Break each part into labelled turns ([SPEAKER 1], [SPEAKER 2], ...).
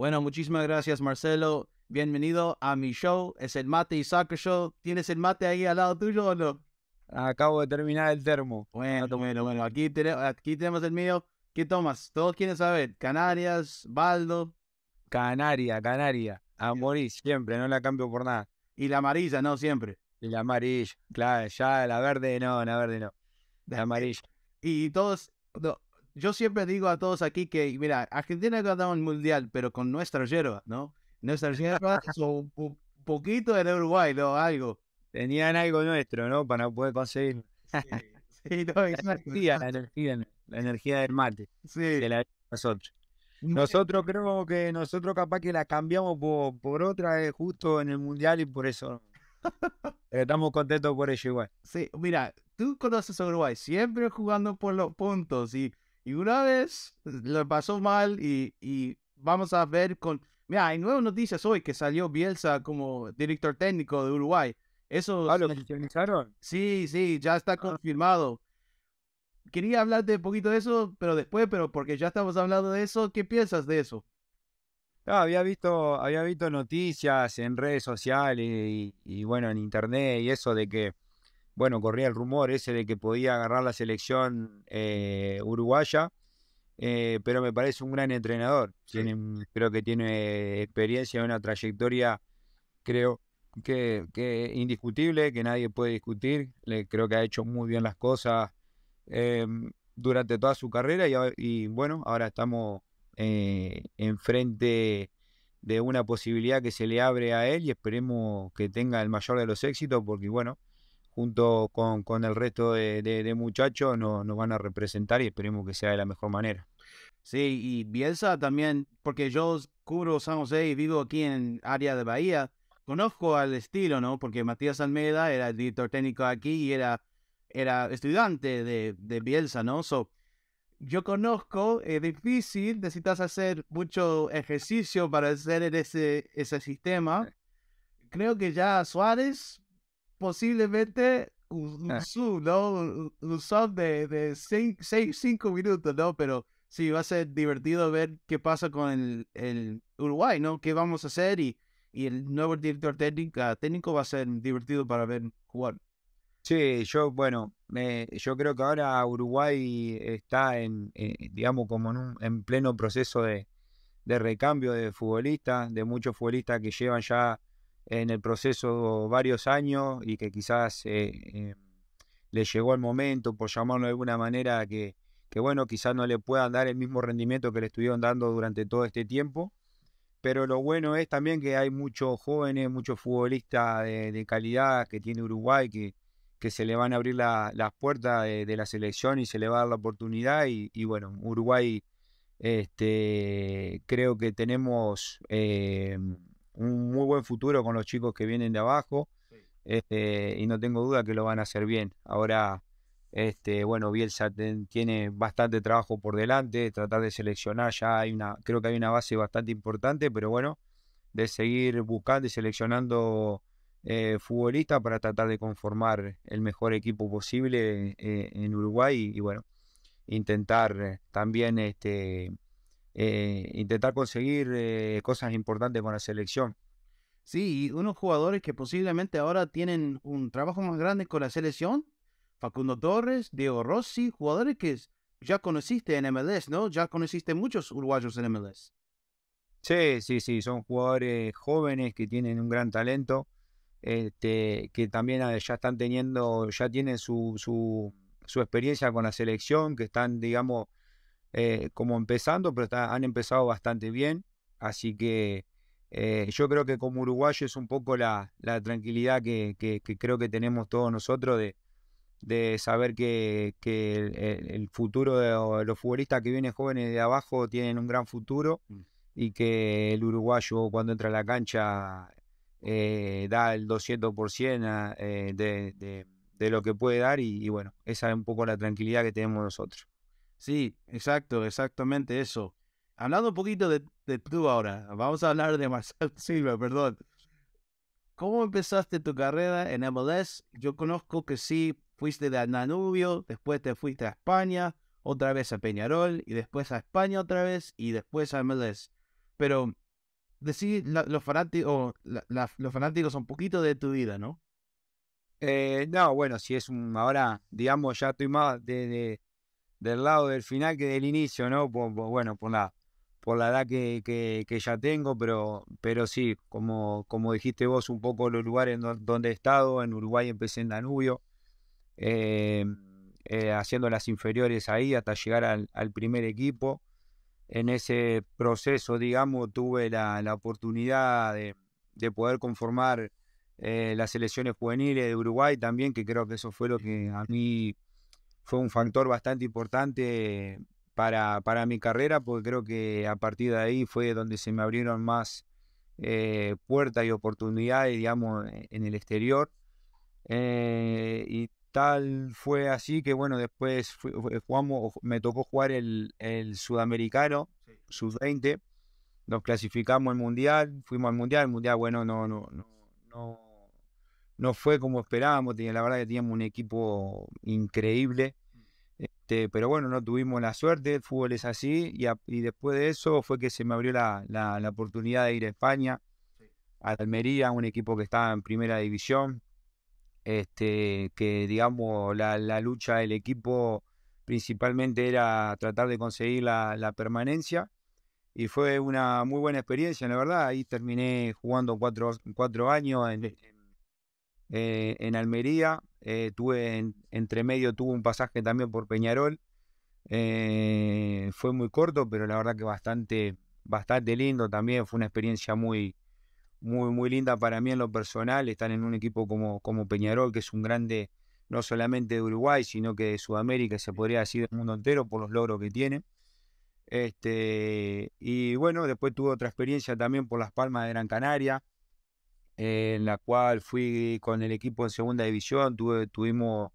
[SPEAKER 1] Bueno, muchísimas gracias, Marcelo. Bienvenido a mi show. Es el Mate y Soccer Show. ¿Tienes el mate ahí al lado tuyo o no? Acabo de terminar el termo. Bueno, bueno, bueno. Aquí, tenemos, el mío. ¿Qué tomas? Todos quieren saber. Canarias,
[SPEAKER 2] Baldo. Canaria, Canaria. Amorís, siempre, no la cambio por nada. Y la amarilla, no, siempre. Y la amarilla, claro, ya la verde no, la verde no. La
[SPEAKER 1] amarilla. Y todos, yo siempre digo a todos aquí que, mira, Argentina ha ganado el mundial, pero con nuestra yerba, ¿no? Nuestra yerba un, poquito de
[SPEAKER 2] Uruguay, ¿no? Algo. Tenían algo nuestro, ¿no? Para poder conseguir. Sí, no, la, energía, la, energía, del mate. Sí. nosotros. Nosotros creo que nosotros capaz que la cambiamos por, otra eh, justo en el mundial y por eso. estamos contentos por ello igual. Sí, mira, tú conoces a Uruguay, siempre
[SPEAKER 1] jugando por los puntos y y una vez pues, lo pasó mal y, vamos a ver con... Mira, hay nuevas noticias hoy que salió Bielsa como director técnico de Uruguay. Eso... Ah, ¿lo mencionaron? Sí, sí, ya está ah. confirmado. Quería hablarte un poquito de eso, pero después, pero porque ya estamos hablando de eso, ¿qué piensas de eso?
[SPEAKER 2] Ah, había visto, había visto noticias en redes sociales y bueno, en internet y eso de que bueno, corría el rumor ese de que podía agarrar la selección eh, uruguaya, eh, pero me parece un gran entrenador. Tiene, creo que tiene experiencia, una trayectoria, creo que, indiscutible, que nadie puede discutir. Le, creo que ha hecho muy bien las cosas eh, durante toda su carrera y, y bueno, ahora estamos enfrente de una posibilidad que se le abre a él y esperemos que tenga el mayor de los éxitos porque bueno, junto con, con el resto de, de, muchachos no, nos van a representar y esperemos que sea de la mejor manera. Sí, y Bielsa también,
[SPEAKER 1] porque yo cubro San José y vivo aquí en área de Bahía, conozco al estilo, ¿no? Porque Matías Almeida era el director técnico aquí y era, era estudiante de, de Bielsa, ¿no? yo conozco, es eh, difícil, necesitas hacer mucho ejercicio para hacer ese, ese sistema. Creo que ya Suárez posiblemente un, ah. ¿no? Un, de, 5 minutos, ¿no? Pero sí, va a ser divertido ver qué pasa con el, Uruguay, ¿no? ¿Qué vamos a hacer? Y, el nuevo director técnico, técnico
[SPEAKER 2] va a ser divertido para ver jugar. Sí, yo, bueno, yo creo que ahora Uruguay está en, eh, digamos, como en, en pleno proceso de, de recambio de futbolistas, de muchos futbolistas que llevan ya en el proceso varios años y que quizás eh, eh, le llegó el momento, por llamarlo de alguna manera, que, bueno, quizás no le puedan dar el mismo rendimiento que le estuvieron dando durante todo este tiempo. Pero lo bueno es también que hay muchos jóvenes, muchos futbolistas de, calidad que tiene Uruguay, que, que se le van a abrir las puertas de, la selección y se le va a dar la oportunidad. Y, bueno, Uruguay este, creo que tenemos eh, un muy buen futuro con los chicos que vienen de abajo este, y no tengo duda que lo van a hacer bien. Ahora, este, bueno, Bielsa tiene bastante trabajo por delante, tratar de seleccionar, ya hay una, creo que hay una base bastante importante, pero bueno, de seguir buscando y seleccionando eh, futbolistas para tratar de conformar el mejor equipo posible eh, en Uruguay y, y bueno, intentar eh, también este eh, intentar conseguir eh, cosas importantes con la selección. Sí, y unos jugadores que posiblemente
[SPEAKER 1] ahora tienen un trabajo más grande con la selección, Facundo Torres, Diego Rossi, jugadores que ya conociste en MLS, ¿no? Ya conociste muchos uruguayos en MLS.
[SPEAKER 2] Sí, sí, sí, son jugadores jóvenes que tienen un gran talento, este, que también ya están teniendo, ya tienen su, su, su experiencia con la selección, que están, digamos, eh, como empezando, pero han empezado bastante bien. Así que eh, yo creo que como uruguayo es un poco la, tranquilidad que, creo que tenemos todos nosotros de, saber que, el, futuro de los futbolistas que vienen jóvenes de abajo tienen un gran futuro mm. y que el uruguayo cuando entra a la cancha eh, da el 200% de, lo que puede dar y bueno, esa es un poco la tranquilidad que tenemos nosotros. Sí, exacto, exactamente eso. Hablando un poquito de,
[SPEAKER 1] tú ahora, vamos a hablar de Marcel Silva, perdón. ¿Cómo empezaste tu carrera en MLS? Yo conozco que sí, fuiste de Danubio, después te fuiste a España, otra vez a Peñarol, y después a España otra vez, y después a MLS. Pero decir los fanáticos, los fanáticos un poquito de tu
[SPEAKER 2] vida, ¿no? Eh, no, bueno, si es un, ahora, digamos, ya estoy más de, del lado del final que del inicio, ¿no? bueno, por la, por la edad que, ya tengo, pero, pero sí, como, como dijiste vos, un poco los lugares donde he estado, en Uruguay empecé en Danubio, eh, eh, haciendo las inferiores ahí hasta llegar al, primer equipo. En ese proceso, digamos, tuve la, oportunidad de, poder conformar eh, las selecciones juveniles de Uruguay también, que creo que eso fue lo que a mí fue un factor bastante importante para, mi carrera, porque creo que a partir de ahí fue donde se me abrieron más eh, puertas y oportunidades, digamos, e, en el exterior. Eh, y tal fue así que, bueno, después jugamos, me tocó jugar el, sudamericano, sí. sub-20, nos clasificamos al mundial, fuimos al mundial, el mundial, bueno, no, no, no, no fue como esperábamos, la verdad que teníamos un equipo increíble. Este, pero bueno, no tuvimos la suerte, el fútbol es así, y, después de eso fue que se me abrió la, oportunidad de ir a España, a Almería, un equipo que estaba en primera división, este, que digamos la, lucha del equipo principalmente era tratar de conseguir la, permanencia, y fue una muy buena experiencia, la verdad, ahí terminé jugando cuatro, cuatro años en eh, Almería, eh, tuve entre medio tuve un pasaje también por Peñarol. Eh, fue muy corto, pero la verdad que bastante, bastante lindo también. Fue una experiencia muy, muy, muy linda para mí en lo personal. Estar en un equipo como, como Peñarol, que es un grande no solamente de Uruguay, sino que de Sudamérica, se podría decir del mundo entero por los logros que tiene. Este, y bueno, después tuve otra experiencia también por Las Palmas de Gran Canaria, en la cual fui con el equipo en segunda división, tuvimos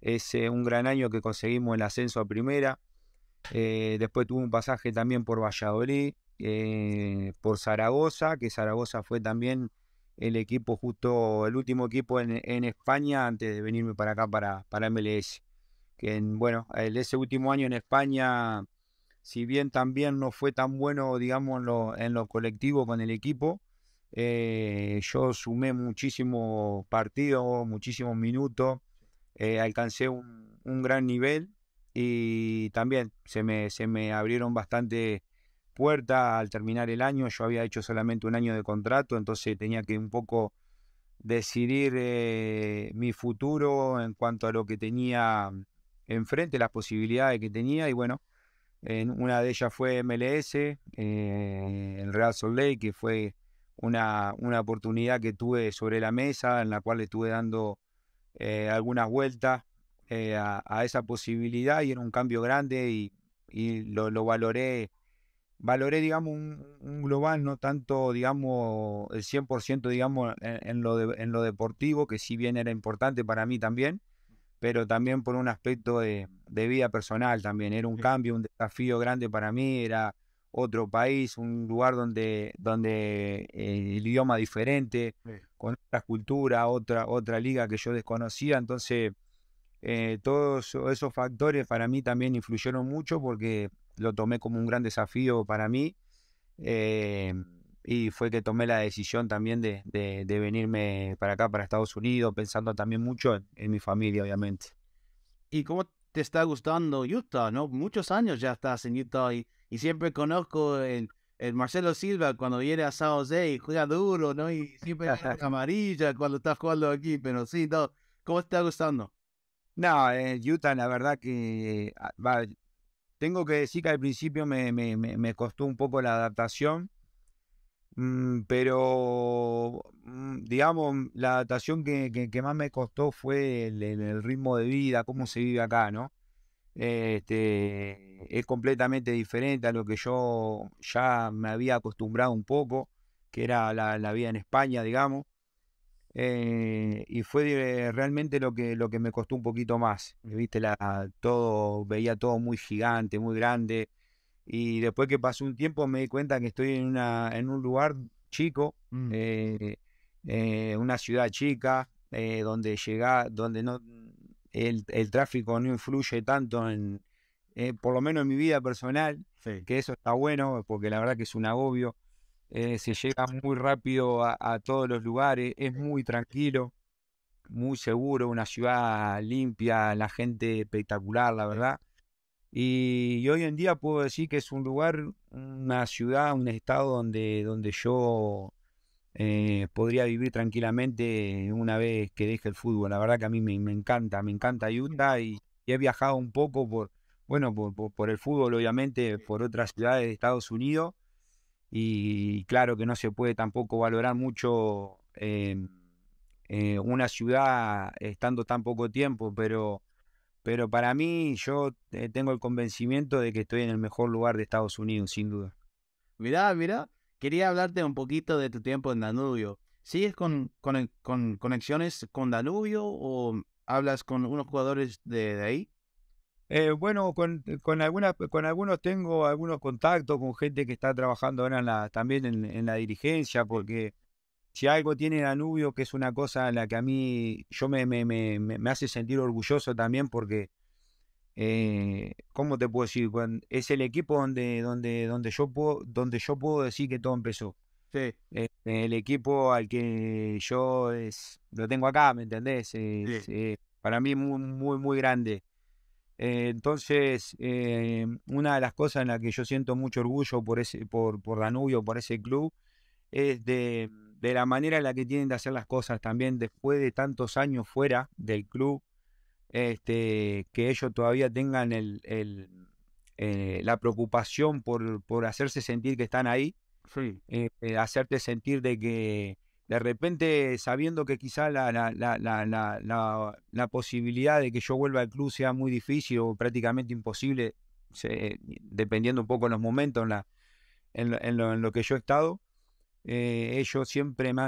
[SPEAKER 2] ese, un gran año que conseguimos el ascenso a primera, eh, después tuve un pasaje también por Valladolid, eh, por Zaragoza, que Zaragoza fue también el equipo justo, el último equipo en, España antes de venirme para acá, para, MLS. Que bueno, ese último año en España, si bien también no fue tan bueno, digamos, en en lo colectivo con el equipo, eh, yo sumé muchísimos partidos, muchísimos minutos, eh, alcancé un, gran nivel y también se me, se me abrieron bastante puertas al terminar el año. Yo había hecho solamente un año de contrato, entonces tenía que un poco decidir eh, mi futuro en cuanto a lo que tenía enfrente, las posibilidades que tenía y bueno, una de ellas fue MLS, el Real Salt Lake, que fue una, oportunidad que tuve sobre la mesa, en la cual estuve dando eh, algunas vueltas eh, a, esa posibilidad y era un cambio grande y, lo, valoré. Valoré, digamos, un, global, no tanto, digamos, el 100%, digamos, en, lo lo deportivo, que si bien era importante para mí también, pero también por un aspecto de, vida personal también. Era un cambio, un desafío grande para mí, era otro país, un lugar donde, donde eh, el idioma diferente, con otra cultura, otra, otra liga que yo desconocía. Entonces, eh, todos esos factores para mí también influyeron mucho porque lo tomé como un gran desafío para mí. Eh, y fue que tomé la decisión también de, venirme para acá, para Estados Unidos, pensando también mucho en, mi familia, obviamente. ¿Y cómo te está
[SPEAKER 1] gustando Utah? ¿No? Muchos años ya estás en Utah y y siempre conozco el, Marcelo Silva cuando viene a Sao Jose y juega duro, ¿no? Y siempre amarilla cuando está
[SPEAKER 2] jugando aquí, pero sí, todo ¿Cómo te está gustando? No, eh, Utah, la verdad que ah, tengo que decir que al principio me, me, me costó un poco la adaptación, mm, pero mm, digamos, la adaptación que, más me costó fue el, ritmo de vida, cómo se vive acá, ¿no? Este, es completamente diferente a lo que yo ya me había acostumbrado un poco, que era la, vida en España, digamos. Eh, y fue eh, realmente lo que, lo que me costó un poquito más. Viste, la, todo, veía todo muy gigante, muy grande. Y después que pasó un tiempo me di cuenta que estoy en, una, en un lugar chico, mm. eh, una ciudad chica, donde llega, donde no, el, tráfico no influye tanto en, eh, por lo menos en mi vida personal, que eso está bueno, porque la verdad que es un agobio. Eh, se llega muy rápido a, todos los lugares, es muy tranquilo, muy seguro, una ciudad limpia, la gente espectacular, la verdad. Y, y, hoy en día puedo decir que es un lugar, una ciudad, un estado donde, donde yo eh, podría vivir tranquilamente una vez que deje el fútbol. La verdad que a mí me, encanta, me encanta Utah y, he viajado un poco por, bueno, por, por, el fútbol, obviamente, por otras ciudades de Estados Unidos. Y claro que no se puede tampoco valorar mucho em, eh, una ciudad estando tan poco tiempo, pero, pero para mí yo eh, tengo el convencimiento de que estoy en el mejor lugar de Estados Unidos, sin duda. Mirá,
[SPEAKER 1] mirá. Quería hablarte un poquito de tu tiempo en Danubio. ¿Sigues con, con, con
[SPEAKER 2] conexiones con Danubio o hablas con unos jugadores de, ahí? Eh, bueno, con, con, con algunos tengo algunos contactos con gente que está trabajando ahora también en, la dirigencia, porque si algo tiene Danubio, que es una cosa en la que a mí yo me hace sentir orgulloso también, porque eh, ¿cómo te puedo decir? es el equipo donde, donde, donde, yo puedo, donde yo puedo decir que todo empezó. Eh, el equipo al que yo es, lo tengo acá, ¿me entendés? Eh, para mí muy, muy, grande. entonces, una de las cosas en las que yo siento mucho orgullo por, ese, por, Danubio, por ese club, es de, de la manera en la que tienen de hacer las cosas también después de tantos años fuera del club este, que ellos todavía tengan eh, la preocupación por, hacerse sentir que están ahí, eh, eh, hacerte sentir de que de repente sabiendo que quizá la, la, posibilidad de que yo vuelva al club sea muy difícil o prácticamente imposible, dependiendo un poco de los momentos en, los lo, que yo he estado. ellos siempre me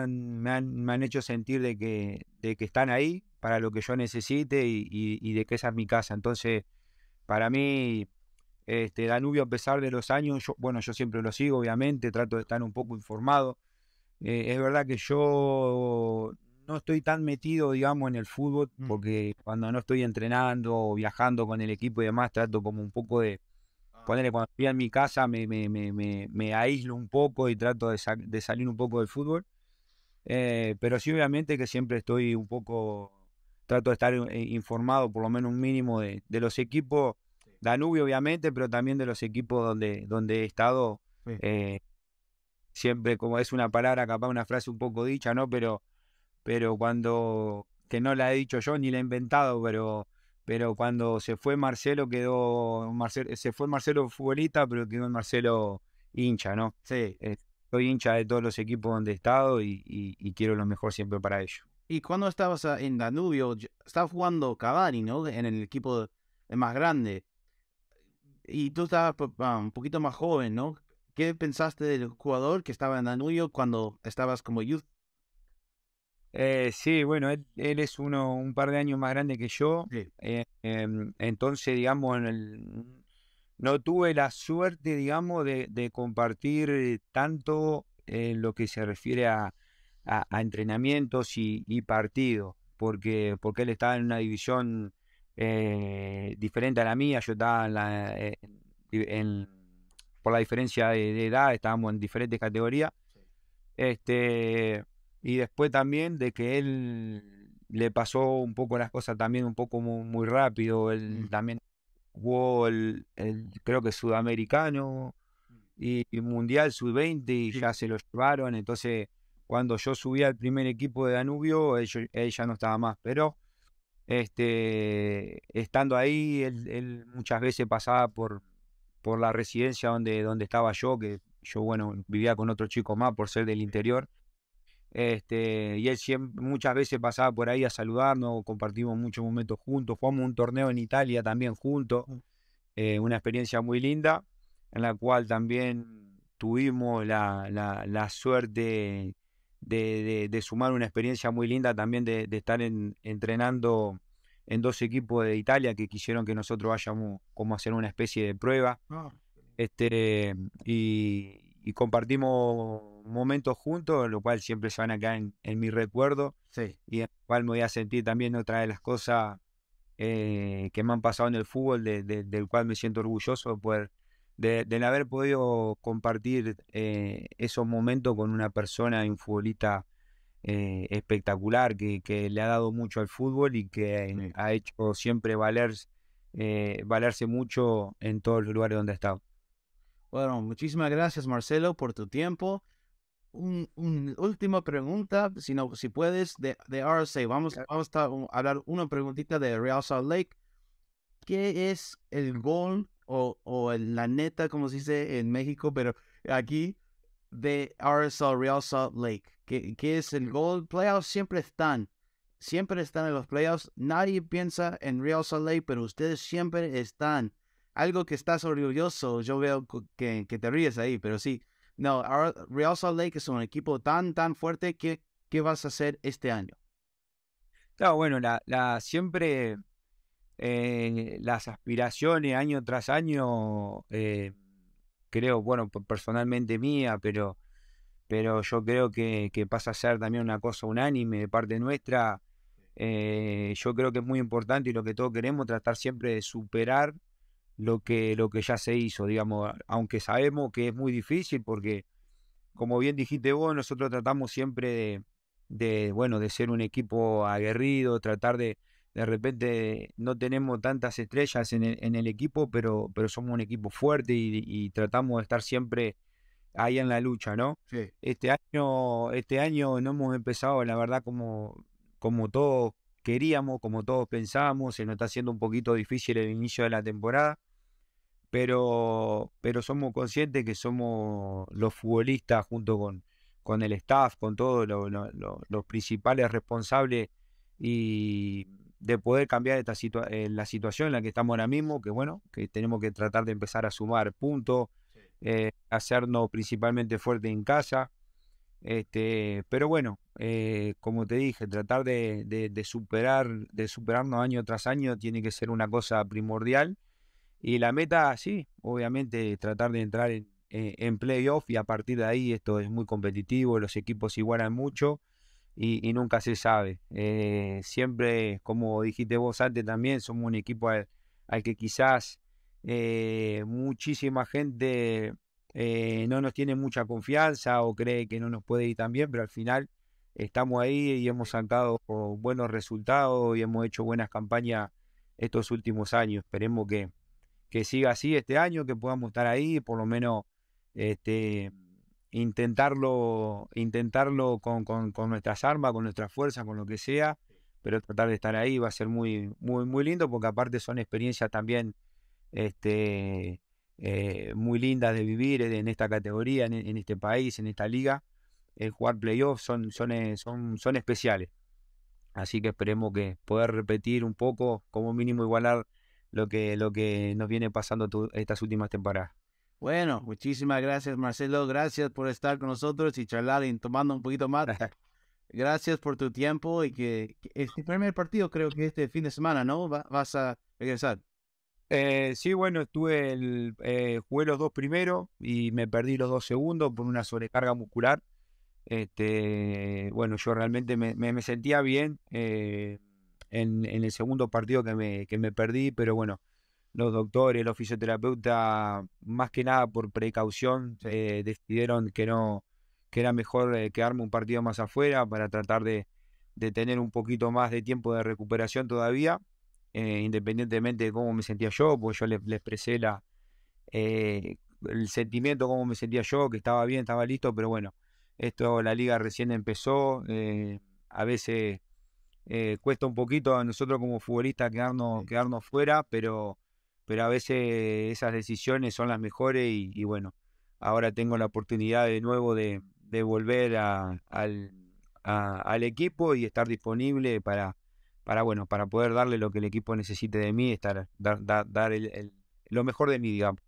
[SPEAKER 2] han, hecho sentir de que, de que están ahí, para lo que yo necesite y, de que esa es mi casa. Entonces, para mí, este, Danubio, a pesar de los años, bueno, yo siempre lo sigo, obviamente, trato de estar un poco informado. Eh, es verdad que yo no estoy tan metido, digamos, en el fútbol, mm. porque cuando no estoy entrenando o viajando con el equipo y demás, trato como un poco de, ah. ponerle cuando estoy en mi casa me, me, me, aíslo un poco y trato de, salir un poco del fútbol. Eh, pero sí, obviamente que siempre estoy un poco trato de estar eh, informado por lo menos un mínimo de, de los equipos, Danubio obviamente, pero también de los equipos donde, donde he estado. Eh, siempre como es una palabra, capaz una frase un poco dicha, ¿no? Pero, pero cuando, que no la he dicho yo ni la he inventado, pero, pero cuando se fue Marcelo quedó, Marcelo, se fue Marcelo futbolista, pero quedó Marcelo hincha, ¿no? Sí. Eh, soy hincha de todos los equipos donde he estado y, y quiero lo mejor siempre para ellos. Y
[SPEAKER 1] cuando estabas ah, en Danubio, estabas jugando Cavani, ¿no? En el equipo eh, más grande. Y tú estabas pues, ah, un poquito más joven, ¿no? ¿Qué pensaste del
[SPEAKER 2] jugador que estaba en Danubio cuando estabas como youth? Eh, sí, bueno, él, es uno un par de años más grande que yo. Eh, em, entonces, digamos, en no tuve la suerte, digamos, de compartir tanto en lo que se refiere a, a, entrenamientos y, partidos, porque, porque él estaba en una división eh, diferente a la mía, yo estaba en la, eh, por la diferencia de, edad, estábamos en diferentes categorías. Este, y después también de que él le pasó un poco las cosas también un poco muy, rápido, él mm. también jugó el, creo que sudamericano mm. y, mundial sub-20 y ya se lo llevaron, entonces cuando yo subí al primer equipo de Danubio, él, ya no estaba más, pero este, estando ahí, él, muchas veces pasaba por, la residencia donde, estaba yo, que yo, bueno, vivía con otro chico más por ser del interior. Este, y él muchas veces pasaba por ahí a saludarnos, compartimos muchos momentos juntos, a un torneo en Italia también juntos, eh, una experiencia muy linda, en la cual también tuvimos la, la suerte de, sumar una experiencia muy linda también de, estar entrenando en dos equipos de Italia que quisieron que nosotros vayamos como a hacer una especie de prueba. Ah, este, y, compartimos momentos juntos, lo cual siempre se van a quedar en, mi recuerdo. Y en el cual me voy a sentir también otra de las cosas eh, que me han pasado en el fútbol, del cual me siento orgulloso de poder de, no haber podido compartir eh, esos momentos con una persona un futbolista eh, espectacular que, le ha dado mucho al fútbol y que ha hecho siempre valer, eh, valerse mucho en todos los lugares donde ha estado.
[SPEAKER 1] Bueno, muchísimas gracias Marcelo por tu tiempo. Un, última pregunta, si, no, si puedes, de, de RSA. Vamos, vamos a hablar una preguntita de Real Salt Lake. ¿Qué es el gol o, en la neta, como se dice en México, pero aquí de RSL Real Salt Lake, que, es el Gold Playoffs, siempre están, siempre están en los playoffs. Nadie piensa en Real Salt Lake, pero ustedes siempre están. Algo que estás orgulloso, yo veo que, te ríes ahí, pero sí. No, Real Salt Lake es un equipo tan, tan fuerte que, ¿qué vas a hacer este
[SPEAKER 2] año? Claro, bueno, la siempre eh, las aspiraciones año tras año, eh, creo, bueno, personalmente mía, pero, pero yo creo que, pasa a ser también una cosa unánime de parte nuestra. Eh, yo creo que es muy importante y lo que todos queremos, tratar siempre de superar lo que, lo que ya se hizo, digamos, aunque sabemos que es muy difícil porque, como bien dijiste vos, nosotros tratamos siempre de bueno, de ser un equipo aguerrido, tratar de, de repente no tenemos tantas estrellas en el, equipo, pero, pero somos un equipo fuerte y, tratamos de estar siempre ahí en la lucha, ¿no? Este año, este año no hemos empezado, la verdad, como, como todos queríamos, como todos pensábamos, se nos está haciendo un poquito difícil el inicio de la temporada, pero, pero somos conscientes que somos los futbolistas junto con, con el staff, con todos los principales responsables y de poder cambiar esta eh, la situación en la que estamos ahora mismo, que bueno, que tenemos que tratar de empezar a sumar puntos, eh, hacernos principalmente fuerte en casa. Este, pero bueno, eh, como te dije, tratar de, superar, de superarnos año tras año tiene que ser una cosa primordial. Y la meta, sí, obviamente, tratar de entrar en, en playoff y a partir de ahí esto es muy competitivo, los equipos igualan mucho y, nunca se sabe. Eh, siempre, como dijiste vos antes también, somos un equipo al, que quizás eh, muchísima gente eh, no nos tiene mucha confianza o cree que no nos puede ir tan bien, pero al final estamos ahí y hemos sacado buenos resultados y hemos hecho buenas campañas estos últimos años. Esperemos que, que siga así este año, que podamos estar ahí, por lo menos este, intentarlo, intentarlo con, nuestras armas, con nuestras fuerzas, con lo que sea, pero tratar de estar ahí va a ser muy, muy, muy lindo, porque aparte son experiencias también este, eh, muy lindas de vivir en esta categoría, en, este país, en esta liga. El jugar playoffs son, son, eh, son, son especiales. Así que esperemos que poder repetir un poco, como mínimo igualar lo que, lo que nos viene pasando estas últimas temporadas.
[SPEAKER 1] Bueno, muchísimas gracias, Marcelo. Gracias por estar con nosotros y charlar y tomando un poquito más. Gracias por tu tiempo y que, este primer partido creo que este fin de semana, ¿no? vas a
[SPEAKER 2] regresar. Eh, sí, bueno, estuve el, eh, jugué los dos primeros y me perdí los dos segundos por una sobrecarga muscular. Este, bueno, yo realmente me, sentía bien eh, en, en, el segundo partido que me, que me perdí, pero bueno, los doctores, los fisioterapeutas, más que nada por precaución, eh, decidieron que no que era mejor eh, quedarme un partido más afuera para tratar de, tener un poquito más de tiempo de recuperación todavía, eh, independientemente de cómo me sentía yo, porque yo les expresé la, el sentimiento, cómo me sentía yo, que estaba bien, estaba listo, pero bueno, esto la liga recién empezó, a veces cuesta un poquito a nosotros como futbolistas quedarnos, quedarnos fuera, pero pero a veces esas decisiones son las mejores y, bueno, ahora tengo la oportunidad de nuevo de, volver al, equipo y estar disponible para, para, bueno, para poder darle lo que el equipo necesite de mí, estar, dar, el, lo mejor de mí, digamos.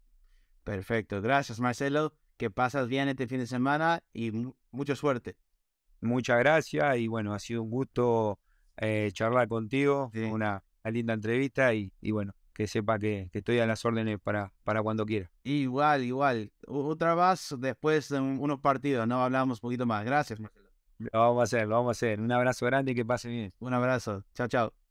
[SPEAKER 2] Perfecto, gracias Marcelo, que pasas bien este fin de semana y mucha suerte. Muchas gracias y bueno, ha sido un gusto eh, charlar contigo, una, linda entrevista y bueno, que sepa que, estoy a las órdenes para, para cuando quiera. Igual, igual.
[SPEAKER 1] Otra vez después de unos partidos, ¿no? Hablamos un poquito más. Gracias, Marcelo. Lo vamos a hacer, lo vamos a hacer. Un abrazo grande y que pase bien. Un abrazo. Chao, chao.